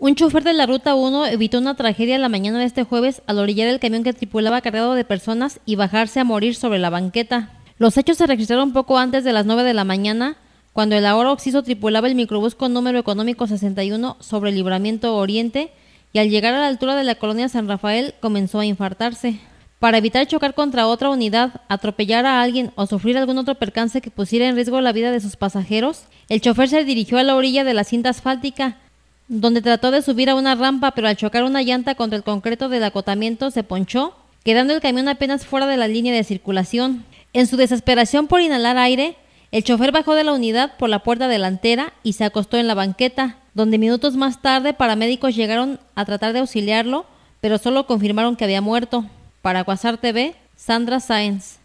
Un chofer de la Ruta 1 evitó una tragedia la mañana de este jueves al orillar el camión que tripulaba cargado de personas y bajarse a morir sobre la banqueta. Los hechos se registraron poco antes de las 9 de la mañana, cuando el ahora oxiso tripulaba el microbús con número económico 61 sobre el Libramiento Oriente y al llegar a la altura de la colonia San Rafael comenzó a infartarse. Para evitar chocar contra otra unidad, atropellar a alguien o sufrir algún otro percance que pusiera en riesgo la vida de sus pasajeros, el chofer se dirigió a la orilla de la cinta asfáltica donde trató de subir a una rampa, pero al chocar una llanta contra el concreto del acotamiento se ponchó, quedando el camión apenas fuera de la línea de circulación. En su desesperación por inhalar aire, el chofer bajó de la unidad por la puerta delantera y se acostó en la banqueta, donde minutos más tarde paramédicos llegaron a tratar de auxiliarlo, pero solo confirmaron que había muerto. Para Cuasar TV, Sandra Sáenz.